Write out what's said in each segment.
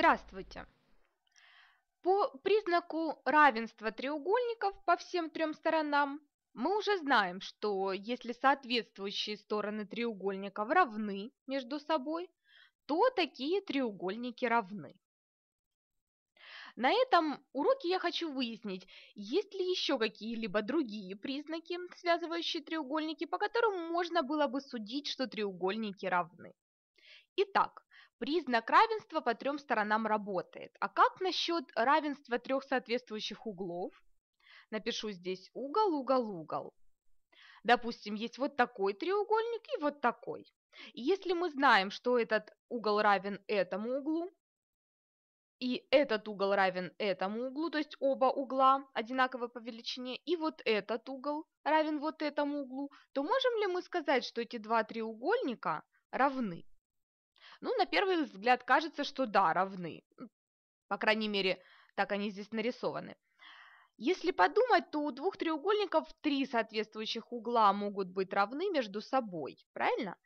Здравствуйте! По признаку равенства треугольников по всем трем сторонам мы уже знаем, что если соответствующие стороны треугольников равны между собой, то такие треугольники равны. На этом уроке я хочу выяснить, есть ли еще какие-либо другие признаки, связывающие треугольники, по которым можно было бы судить, что треугольники равны. Итак, Признак равенства по трем сторонам работает. А как насчет равенства трех соответствующих углов? Напишу здесь угол, угол, угол. Допустим, есть вот такой треугольник и вот такой. И если мы знаем, что этот угол равен этому углу, и этот угол равен этому углу, то есть оба угла одинаковы по величине, и вот этот угол равен вот этому углу, то можем ли мы сказать, что эти два треугольника равны? Ну, на первый взгляд кажется, что да, равны. По крайней мере, так они здесь нарисованы. Если подумать, то у двух треугольников три соответствующих угла могут быть равны между собой, правильно?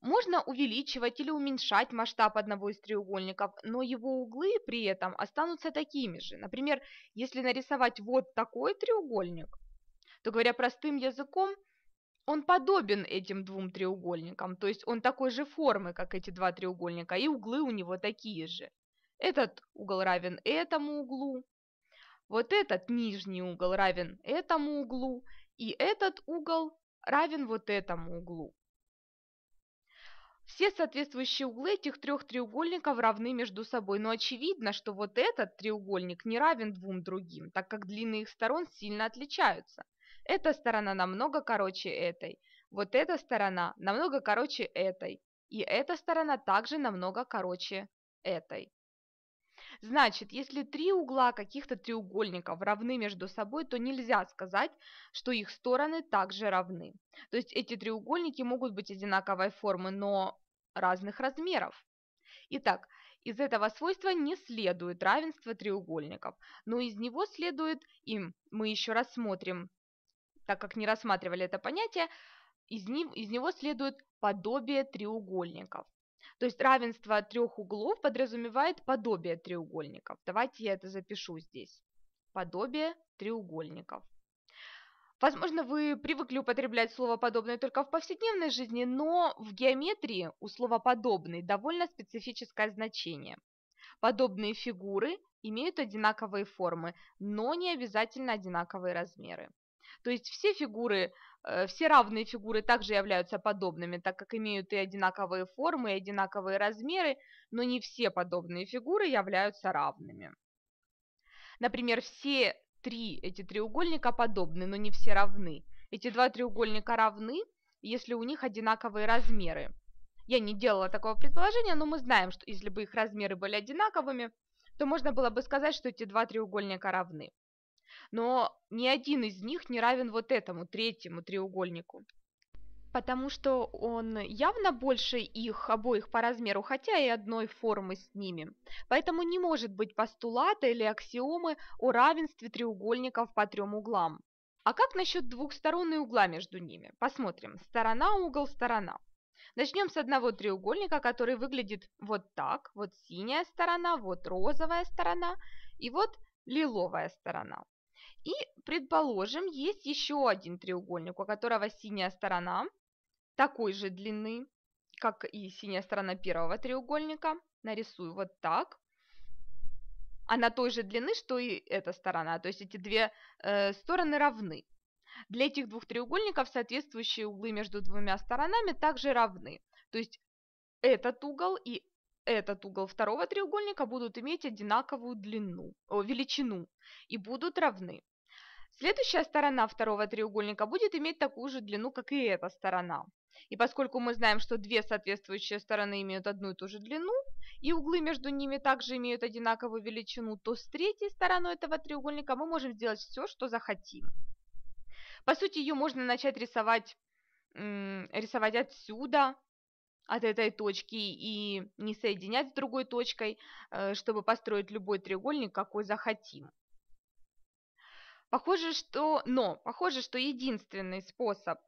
Можно увеличивать или уменьшать масштаб одного из треугольников, но его углы при этом останутся такими же. Например, если нарисовать вот такой треугольник, то, говоря простым языком, он подобен этим двум треугольникам, то есть он такой же формы, как эти два треугольника, и углы у него такие же. Этот угол равен этому углу, вот этот нижний угол равен этому углу, и этот угол равен вот этому углу. Все соответствующие углы этих трех треугольников равны между собой, но очевидно, что вот этот треугольник не равен двум другим, так как длины их сторон сильно отличаются – эта сторона намного короче этой. Вот эта сторона намного короче этой. И эта сторона также намного короче этой. Значит, если три угла каких-то треугольников равны между собой, то нельзя сказать, что их стороны также равны. То есть эти треугольники могут быть одинаковой формы, но разных размеров. Итак, из этого свойства не следует равенство треугольников, но из него следует им, мы еще рассмотрим так как не рассматривали это понятие, из, них, из него следует подобие треугольников. То есть равенство трех углов подразумевает подобие треугольников. Давайте я это запишу здесь. Подобие треугольников. Возможно, вы привыкли употреблять слово «подобное» только в повседневной жизни, но в геометрии у слова «подобный» довольно специфическое значение. Подобные фигуры имеют одинаковые формы, но не обязательно одинаковые размеры. То есть все фигуры, э, все равные фигуры также являются подобными, так как имеют и одинаковые формы, и одинаковые размеры, но не все подобные фигуры являются равными. Например, все три эти треугольника подобны, но не все равны. Эти два треугольника равны, если у них одинаковые размеры. Я не делала такого предположения, но мы знаем, что если бы их размеры были одинаковыми, то можно было бы сказать, что эти два треугольника равны но ни один из них не равен вот этому третьему треугольнику потому что он явно больше их обоих по размеру, хотя и одной формы с ними. Поэтому не может быть постулата или аксиомы о равенстве треугольников по трем углам. А как насчет двухсторонной угла между ними? Посмотрим. Сторона, угол, сторона. Начнем с одного треугольника, который выглядит вот так. Вот синяя сторона, вот розовая сторона и вот лиловая сторона. И, предположим, есть еще один треугольник, у которого синяя сторона такой же длины, как и синяя сторона первого треугольника. Нарисую вот так. Она той же длины, что и эта сторона, то есть эти две э, стороны равны. Для этих двух треугольников соответствующие углы между двумя сторонами также равны. То есть этот угол и этот угол второго треугольника будут иметь одинаковую длину, о, величину и будут равны. Следующая сторона второго треугольника будет иметь такую же длину, как и эта сторона. И поскольку мы знаем, что две соответствующие стороны имеют одну и ту же длину, и углы между ними также имеют одинаковую величину, то с третьей стороной этого треугольника мы можем сделать все, что захотим. По сути, ее можно начать рисовать, рисовать отсюда, от этой точки, и не соединять с другой точкой, э, чтобы построить любой треугольник, какой захотим. Похоже, что, но похоже, что единственный способ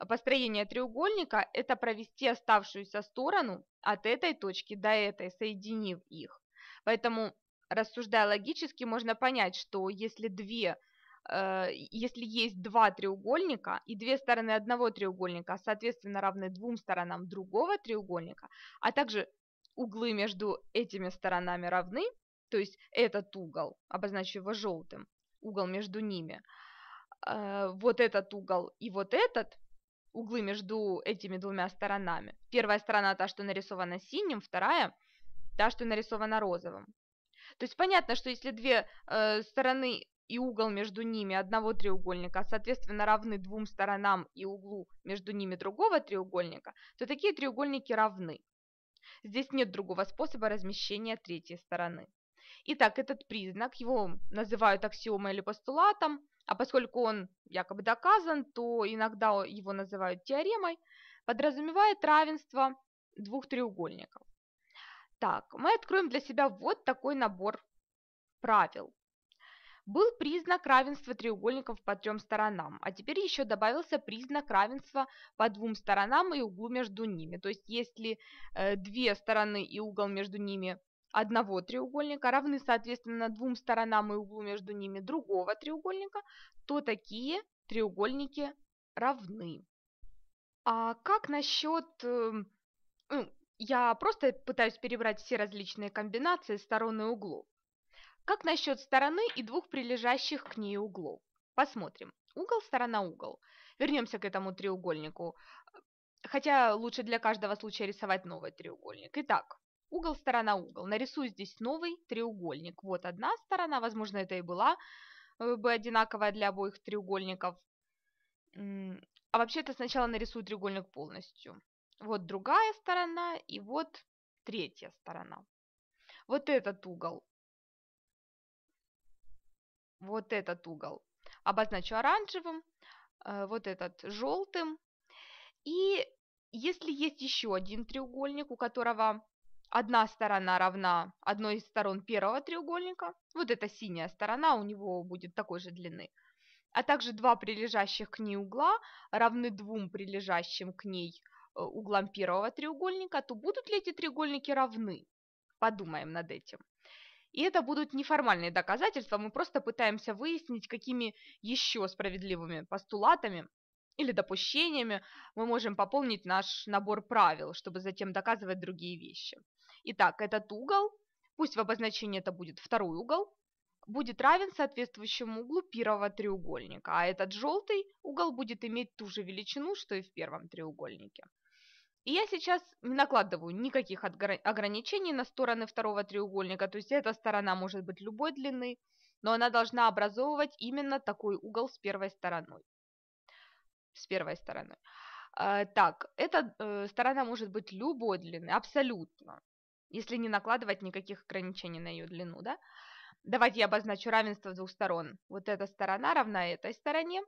э, построения треугольника – это провести оставшуюся сторону от этой точки до этой, соединив их. Поэтому, рассуждая логически, можно понять, что если две э, если есть два треугольника и две стороны одного треугольника, а, соответственно, равны двум сторонам другого треугольника, а также углы между этими сторонами равны, то есть этот угол, обозначу его желтым, угол между ними, э, вот этот угол и вот этот, углы между этими двумя сторонами. Первая сторона та, что нарисована синим, вторая та, что нарисована розовым. То есть понятно, что если две э, стороны и угол между ними одного треугольника, а, соответственно, равны двум сторонам и углу между ними другого треугольника, то такие треугольники равны. Здесь нет другого способа размещения третьей стороны. Итак, этот признак, его называют аксиомой или постулатом, а поскольку он якобы доказан, то иногда его называют теоремой, подразумевает равенство двух треугольников. Так, мы откроем для себя вот такой набор правил. Был признак равенства треугольников по трем сторонам, а теперь еще добавился признак равенства по двум сторонам и углу между ними. То есть если э, две стороны и угол между ними одного треугольника равны, соответственно, двум сторонам и углу между ними другого треугольника, то такие треугольники равны. А как насчет... Эм, ну, я просто пытаюсь перебрать все различные комбинации сторон и углов. Как насчет стороны и двух прилежащих к ней углов? Посмотрим. Угол, сторона, угол. Вернемся к этому треугольнику. Хотя лучше для каждого случая рисовать новый треугольник. Итак, Угол, сторона, угол. Нарисую здесь новый треугольник. Вот одна сторона, возможно, это и была э, бы одинаковая для обоих треугольников. А вообще-то сначала нарисую треугольник полностью. Вот другая сторона и вот третья сторона. Вот этот угол. Вот этот угол. Обозначу оранжевым, э, вот этот желтым. И если есть еще один треугольник, у которого одна сторона равна одной из сторон первого треугольника, вот эта синяя сторона у него будет такой же длины, а также два прилежащих к ней угла равны двум прилежащим к ней э, углам первого треугольника, то будут ли эти треугольники равны? Подумаем над этим. И это будут неформальные доказательства, мы просто пытаемся выяснить, какими еще справедливыми постулатами или допущениями мы можем пополнить наш набор правил, чтобы затем доказывать другие вещи. Итак, этот угол, пусть в обозначении это будет второй угол, будет равен соответствующему углу первого треугольника, а этот желтый угол будет иметь ту же величину, что и в первом треугольнике. И я сейчас не накладываю никаких ограничений на стороны второго треугольника, то есть эта сторона может быть любой длины, но она должна образовывать именно такой угол с первой стороной с первой стороной. Э, так, эта э, сторона может быть любой длины, абсолютно, если не накладывать никаких ограничений на ее длину, да. Давайте я обозначу равенство двух сторон. Вот эта сторона равна этой стороне.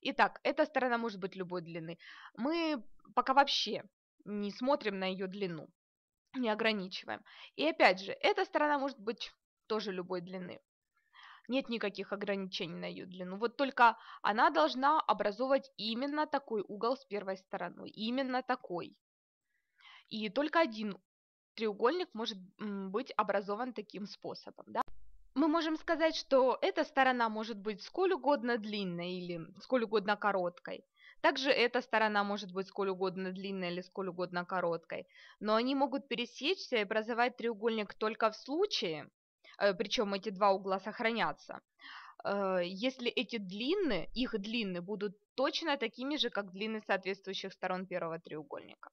Итак, эта сторона может быть любой длины. Мы пока вообще не смотрим на ее длину, не ограничиваем. И опять же, эта сторона может быть тоже любой длины нет никаких ограничений на ее длину. Вот только она должна образовывать именно такой угол с первой стороной, именно такой. И только один треугольник может быть образован таким способом. Да? Мы можем сказать, что эта сторона может быть сколь угодно длинной или сколь угодно короткой. Также эта сторона может быть сколь угодно длинной или сколь угодно короткой. Но они могут пересечься и образовать треугольник только в случае, Э, причем эти два угла сохранятся. Э, если эти длины, их длины будут точно такими же, как длины соответствующих сторон первого треугольника.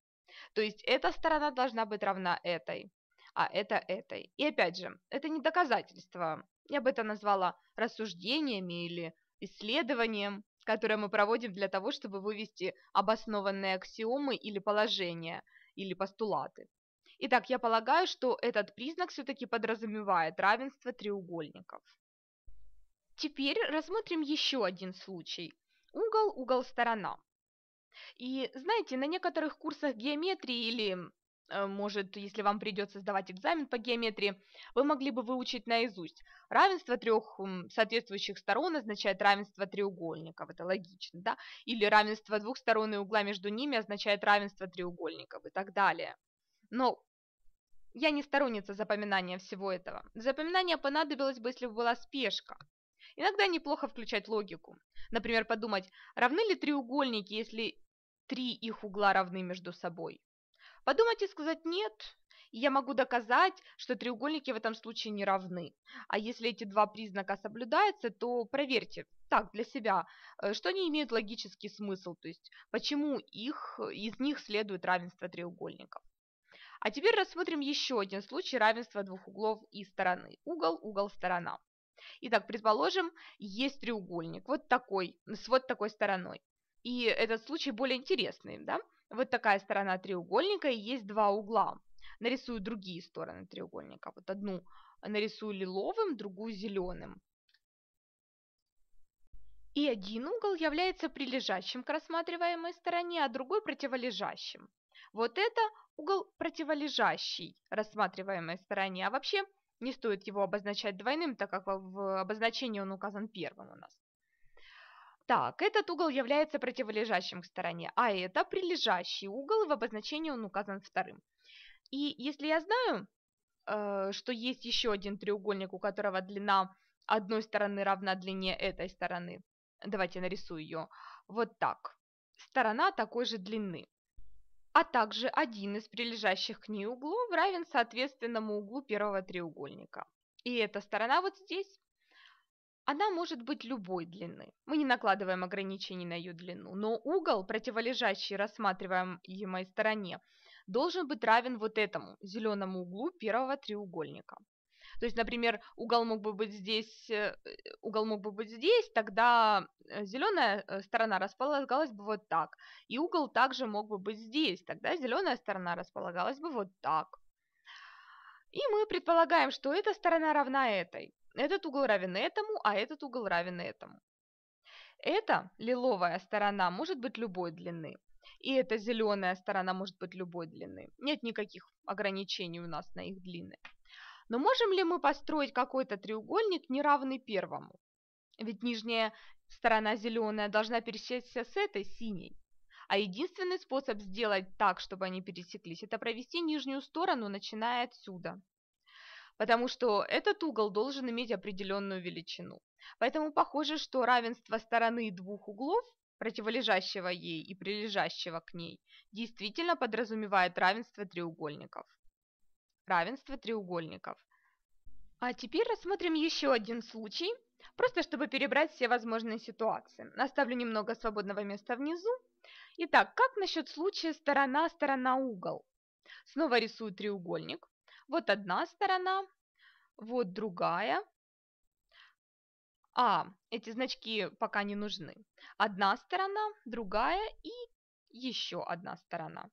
То есть эта сторона должна быть равна этой, а это этой. И опять же, это не доказательство. Я бы это назвала рассуждениями или исследованием, которое мы проводим для того, чтобы вывести обоснованные аксиомы или положения, или постулаты. Итак, я полагаю, что этот признак все-таки подразумевает равенство треугольников. Теперь рассмотрим еще один случай. Угол, угол, сторона. И знаете, на некоторых курсах геометрии или, э, может, если вам придется сдавать экзамен по геометрии, вы могли бы выучить наизусть. Равенство трех соответствующих сторон означает равенство треугольников, это логично, да? Или равенство двух сторон и угла между ними означает равенство треугольников и так далее. Но я не сторонница запоминания всего этого. Запоминание понадобилось бы, если бы была спешка. Иногда неплохо включать логику. Например, подумать, равны ли треугольники, если три их угла равны между собой. Подумать и сказать «нет», и я могу доказать, что треугольники в этом случае не равны. А если эти два признака соблюдаются, то проверьте так для себя, э, что они имеют логический смысл, то есть почему их, из них следует равенство треугольников. А теперь рассмотрим еще один случай равенства двух углов и стороны. Угол, угол, сторона. Итак, предположим, есть треугольник вот такой, с вот такой стороной. И этот случай более интересный, да? Вот такая сторона треугольника и есть два угла. Нарисую другие стороны треугольника. Вот одну нарисую лиловым, другую зеленым. И один угол является прилежащим к рассматриваемой стороне, а другой противолежащим. Вот это угол противолежащий рассматриваемой стороне, а вообще не стоит его обозначать двойным, так как в обозначении он указан первым у нас. Так, этот угол является противолежащим к стороне, а это прилежащий угол, в обозначении он указан вторым. И если я знаю, э, что есть еще один треугольник, у которого длина одной стороны равна длине этой стороны, давайте нарисую ее вот так, сторона такой же длины, а также один из прилежащих к ней углов равен соответственному углу первого треугольника. И эта сторона вот здесь. Она может быть любой длины. Мы не накладываем ограничений на ее длину, но угол, противолежащий рассматриваемой стороне, должен быть равен вот этому зеленому углу первого треугольника. То есть, например, угол мог бы быть здесь, э, угол мог бы быть здесь, тогда э, зеленая э, сторона располагалась бы вот так. И угол также мог бы быть здесь, тогда зеленая сторона располагалась бы вот так. И мы предполагаем, что эта сторона равна этой. Этот угол равен этому, а этот угол равен этому. Эта лиловая сторона может быть любой длины. И эта зеленая сторона может быть любой длины. Нет никаких ограничений у нас на их длины. Но можем ли мы построить какой-то треугольник, не равный первому? Ведь нижняя сторона зеленая должна пересечься с этой синей. А единственный способ сделать так, чтобы они пересеклись, это провести нижнюю сторону, начиная отсюда. Потому что этот угол должен иметь определенную величину. Поэтому похоже, что равенство стороны двух углов, противолежащего ей и прилежащего к ней, действительно подразумевает равенство треугольников равенство треугольников. А теперь рассмотрим еще один случай, просто чтобы перебрать все возможные ситуации. Оставлю немного свободного места внизу. Итак, как насчет случая сторона-сторона-угол? Снова рисую треугольник. Вот одна сторона, вот другая. А, эти значки пока не нужны. Одна сторона, другая и еще одна сторона.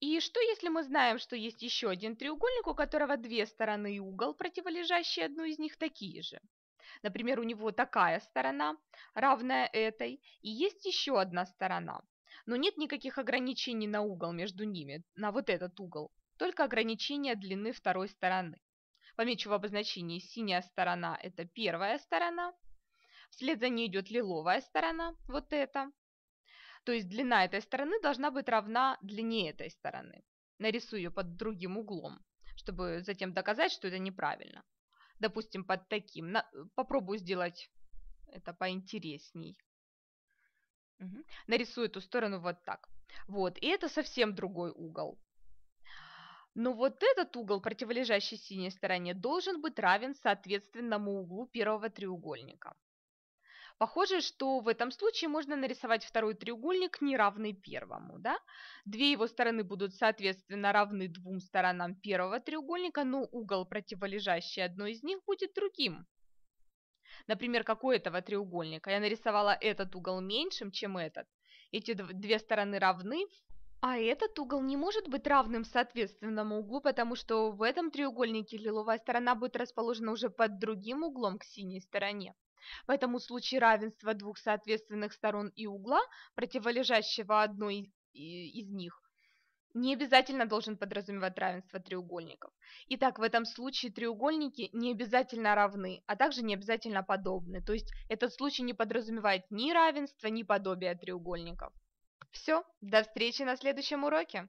И что, если мы знаем, что есть еще один треугольник, у которого две стороны и угол, противолежащие одной из них, такие же? Например, у него такая сторона, равная этой, и есть еще одна сторона. Но нет никаких ограничений на угол между ними, на вот этот угол, только ограничение длины второй стороны. Помечу в обозначении синяя сторона – это первая сторона, вслед за ней идет лиловая сторона, вот эта, то есть длина этой стороны должна быть равна длине этой стороны. Нарисую ее под другим углом, чтобы затем доказать, что это неправильно. Допустим, под таким. На, э, попробую сделать это поинтересней. Угу. Нарисую эту сторону вот так. Вот, и это совсем другой угол. Но вот этот угол, противолежащий синей стороне, должен быть равен соответственному углу первого треугольника. Похоже, что в этом случае можно нарисовать второй треугольник, не равный первому. Да? Две его стороны будут, соответственно, равны двум сторонам первого треугольника, но угол, противолежащий одной из них, будет другим. Например, как у этого треугольника. Я нарисовала этот угол меньшим, чем этот. Эти две стороны равны, а этот угол не может быть равным соответственному углу, потому что в этом треугольнике лиловая сторона будет расположена уже под другим углом к синей стороне. В этом случае равенство двух соответственных сторон и угла, противолежащего одной из них, не обязательно должен подразумевать равенство треугольников. Итак, в этом случае треугольники не обязательно равны, а также не обязательно подобны. То есть этот случай не подразумевает ни равенства, ни подобия треугольников. Все, до встречи на следующем уроке!